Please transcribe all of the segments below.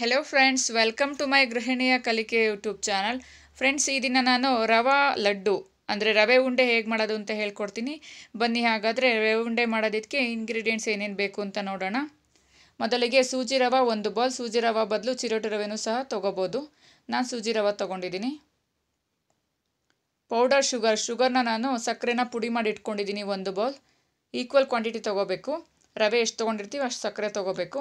hello friends welcome to my ಗೃಹಿಣಿಯ ಕಲಿಕೆ YouTube channel friends ಈ ದಿನ ನಾನು ರವಾ ಲಡ್ಡು ಅಂದರೆ ರವೆ ಉಂಡೆ ಹೇಗೆ ಮಾಡೋದು ಅಂತ ಹೇಳ್ಕೊಡ್ತೀನಿ ಬನ್ನಿ ಹಾಗಾದರೆ ರವೆ ಉಂಡೆ ಮಾಡೋದಕ್ಕೆ ಇಂಗ್ರೀಡಿಯೆಂಟ್ಸ್ ಏನೇನು ಬೇಕು ಅಂತ ನೋಡೋಣ ಮೊದಲಿಗೆ ಸೂಜಿ ರವೆ ಒಂದು ಬಾಲ್ ಸೂಜಿ ರವೆ ಬದಲು ಚಿರೋಟಿ ರವೆನೂ ಸಹ ತೊಗೋಬೋದು ನಾನು ಸೂಜಿ ರವೆ ತೊಗೊಂಡಿದ್ದೀನಿ ಪೌಡರ್ ಶುಗರ್ ಶುಗರ್ನ ನಾನು ಸಕ್ಕರೆನ ಪುಡಿ ಮಾಡಿ ಇಟ್ಕೊಂಡಿದ್ದೀನಿ ಒಂದು ಬೌಲ್ ಈಕ್ವಲ್ ಕ್ವಾಂಟಿಟಿ ತೊಗೋಬೇಕು ರವೆ ಎಷ್ಟು ತೊಗೊಂಡಿರ್ತೀವಿ ಅಷ್ಟು ಸಕ್ಕರೆ ತೊಗೋಬೇಕು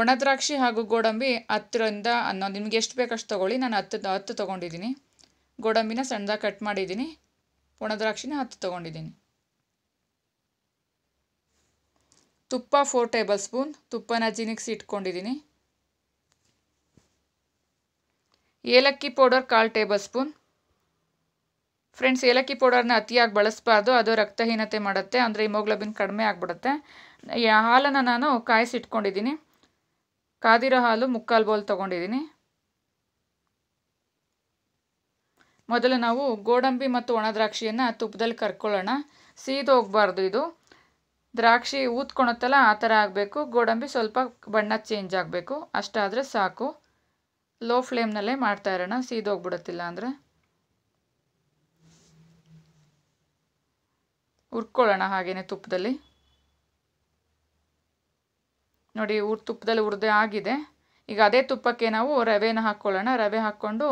ಒಣದ್ರಾಕ್ಷಿ ಹಾಗೂ ಗೋಡಂಬಿ ಹತ್ತರಿಂದ ಹನ್ನೊಂದು ನಿಮ್ಗೆ ಎಷ್ಟು ಬೇಕಷ್ಟು ತೊಗೊಳ್ಳಿ ನಾನು ಹತ್ತು ಹತ್ತು ತೊಗೊಂಡಿದ್ದೀನಿ ಗೋಡಂಬಿನ ಸಣ್ಣದಾಗಿ ಕಟ್ ಮಾಡಿದ್ದೀನಿ ಒಣದ್ರಾಕ್ಷಿನ ಹತ್ತು ತೊಗೊಂಡಿದ್ದೀನಿ ತುಪ್ಪ ಫೋರ್ ಟೇಬಲ್ ಸ್ಪೂನ್ ತುಪ್ಪನ ಜಿನಿಕ್ಸಿ ಇಟ್ಕೊಂಡಿದ್ದೀನಿ ಏಲಕ್ಕಿ ಪೌಡರ್ ಕಾಲು ಟೇಬಲ್ ಸ್ಪೂನ್ ಫ್ರೆಂಡ್ಸ್ ಏಲಕ್ಕಿ ಪೌಡರ್ನ ಅತಿಯಾಗಿ ಬಳಸಬಾರ್ದು ಅದು ರಕ್ತಹೀನತೆ ಮಾಡುತ್ತೆ ಅಂದರೆ ಹಿಮೋಗ್ಲೋಬಿನ್ ಕಡಿಮೆ ಆಗಿಬಿಡುತ್ತೆ ಹಾಲನ್ನು ನಾನು ಇಟ್ಕೊಂಡಿದ್ದೀನಿ ಕಾದಿರೋ ಹಾಲು ಮುಕ್ಕಾಲು ಬೋಲ್ ತೊಗೊಂಡಿದ್ದೀನಿ ಮೊದಲು ನಾವು ಗೋಡಂಬಿ ಮತ್ತು ಒಣ ದ್ರಾಕ್ಷಿಯನ್ನು ತುಪ್ಪದಲ್ಲಿ ಕರ್ಕೊಳ್ಳೋಣ ಸೀದು ಇದು ದ್ರಾಕ್ಷಿ ಊದ್ಕೊಳತ್ತಲ್ಲ ಆ ಥರ ಆಗಬೇಕು ಗೋಡಂಬಿ ಸ್ವಲ್ಪ ಬಣ್ಣ ಚೇಂಜ್ ಆಗಬೇಕು ಅಷ್ಟಾದರೆ ಸಾಕು ಲೋ ಫ್ಲೇಮ್ನಲ್ಲೇ ಮಾಡ್ತಾ ಇರೋಣ ಸೀದೋಗ್ಬಿಡುತ್ತಿಲ್ಲ ಅಂದರೆ ಹುರ್ಕೊಳ್ಳೋಣ ಹಾಗೆಯೇ ತುಪ್ಪದಲ್ಲಿ ನೋಡಿ ಉರ್ ತುಪ್ಪದಲ್ಲಿ ಹುರಿದೇ ಆಗಿದೆ ಈಗ ಅದೇ ತುಪ್ಪಕ್ಕೆ ನಾವು ರವೆನ ಹಾಕ್ಕೊಳ್ಳೋಣ ರವೆ ಹಾಕ್ಕೊಂಡು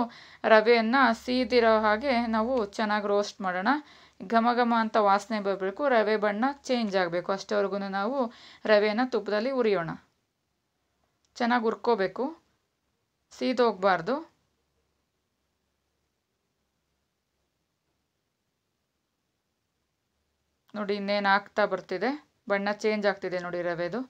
ರವೆಯನ್ನು ಸೀದಿರೋ ಹಾಗೆ ನಾವು ಚೆನ್ನಾಗಿ ರೋಸ್ಟ್ ಮಾಡೋಣ ಘಮ ಘಮ ಅಂತ ವಾಸನೆ ಬರಬೇಕು ರವೆ ಬಣ್ಣ ಚೇಂಜ್ ಆಗಬೇಕು ಅಷ್ಟವರೆಗೂ ನಾವು ರವೆಯನ್ನು ತುಪ್ಪದಲ್ಲಿ ಉರಿಯೋಣ ಚೆನ್ನಾಗಿ ಹುರ್ಕೋಬೇಕು ಸೀದೋಗಬಾರ್ದು ನೋಡಿ ಇನ್ನೇನು ಆಗ್ತಾ ಬರ್ತಿದೆ ಬಣ್ಣ ಚೇಂಜ್ ಆಗ್ತಿದೆ ನೋಡಿ ರವೆದು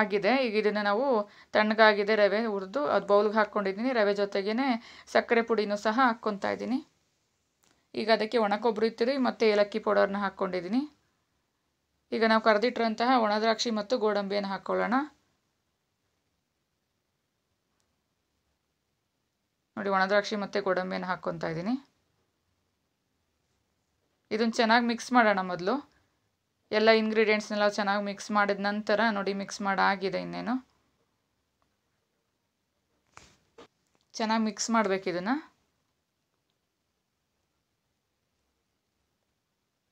ಆಗಿದೆ ಈಗ ಇದನ್ನು ನಾವು ತಣ್ಣಗಾಗಿದೆ ರವೆ ಹುರಿದು ಅದು ಬೌಲ್ಗೆ ಹಾಕ್ಕೊಂಡಿದ್ದೀನಿ ರವೆ ಜೊತೆಗೇ ಸಕ್ಕರೆ ಪುಡಿನೂ ಸಹ ಹಾಕ್ಕೊತಾ ಇದ್ದೀನಿ ಈಗ ಅದಕ್ಕೆ ಒಣ ಕೊಬ್ಬರಿ ತುರಿ ಮತ್ತು ಏಲಕ್ಕಿ ಪೌಡರ್ನ ಹಾಕ್ಕೊಂಡಿದ್ದೀನಿ ಈಗ ನಾವು ಕರೆದಿಟ್ಟಿರೋಂತಹ ಒಣದ್ರಾಕ್ಷಿ ಮತ್ತು ಗೋಡಂಬಿಯನ್ನು ಹಾಕ್ಕೊಳ್ಳೋಣ ನೋಡಿ ಒಣದ್ರಾಕ್ಷಿ ಮತ್ತು ಗೋಡಂಬಿಯನ್ನು ಹಾಕ್ಕೊತಾ ಇದ್ದೀನಿ ಇದನ್ನು ಚೆನ್ನಾಗಿ ಮಿಕ್ಸ್ ಮಾಡೋಣ ಮೊದಲು ಎಲ್ಲ ಇಂಗ್ರೀಡಿಯೆಂಟ್ಸ್ನೆಲ್ಲ ಚೆನ್ನಾಗಿ ಮಿಕ್ಸ್ ಮಾಡಿದ ನಂತರ ನೋಡಿ ಮಿಕ್ಸ್ ಮಾಡಾಗಿದೆ ಇನ್ನೇನು ಚೆನ್ನಾಗಿ ಮಿಕ್ಸ್ ಮಾಡಬೇಕು ಇದನ್ನು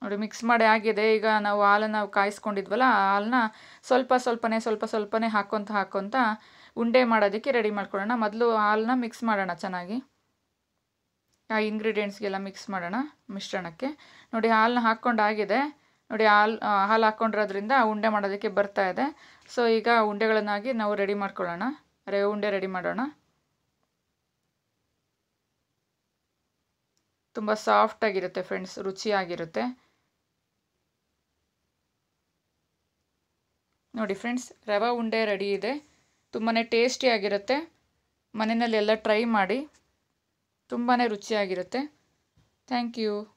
ನೋಡಿ ಮಿಕ್ಸ್ ಮಾಡಿ ಆಗಿದೆ ಈಗ ನಾವು ಹಾಲನ್ನು ಕಾಯಿಸ್ಕೊಂಡಿದ್ವಲ್ಲ ಹಾಲನ್ನ ಸ್ವಲ್ಪ ಸ್ವಲ್ಪನೇ ಸ್ವಲ್ಪ ಸ್ವಲ್ಪನೇ ಹಾಕೊತ ಹಾಕ್ಕೊತ ಉಂಡೆ ಮಾಡೋದಕ್ಕೆ ರೆಡಿ ಮಾಡ್ಕೊಳ್ಳೋಣ ಮೊದಲು ಹಾಲನ್ನ ಮಿಕ್ಸ್ ಮಾಡೋಣ ಚೆನ್ನಾಗಿ ಆ ಇಂಗ್ರೀಡಿಯೆಂಟ್ಸ್ಗೆಲ್ಲ ಮಿಕ್ಸ್ ಮಾಡೋಣ ಮಿಶ್ರಣಕ್ಕೆ ನೋಡಿ ಹಾಲನ್ನ ಹಾಕ್ಕೊಂಡಾಗಿದೆ ನೋಡಿ ಹಾಲು ಹಾಲು ಹಾಕ್ಕೊಂಡಿರೋದ್ರಿಂದ ಉಂಡೆ ಮಾಡೋದಕ್ಕೆ ಬರ್ತಾ ಇದೆ ಸೊ ಈಗ ಉಂಡೆಗಳನ್ನಾಗಿ ನಾವು ರೆಡಿ ಮಾಡ್ಕೊಳ್ಳೋಣ ರವೆ ಉಂಡೆ ರೆಡಿ ಮಾಡೋಣ ತುಂಬ ಸಾಫ್ಟಾಗಿರುತ್ತೆ ಫ್ರೆಂಡ್ಸ್ ರುಚಿಯಾಗಿರುತ್ತೆ ನೋಡಿ ಫ್ರೆಂಡ್ಸ್ ರವೆ ಉಂಡೆ ರೆಡಿ ಇದೆ ತುಂಬಾ ಟೇಸ್ಟಿಯಾಗಿರುತ್ತೆ ಮನೆಯಲ್ಲೆಲ್ಲ ಟ್ರೈ ಮಾಡಿ ತುಂಬಾ ರುಚಿಯಾಗಿರುತ್ತೆ ಥ್ಯಾಂಕ್ ಯು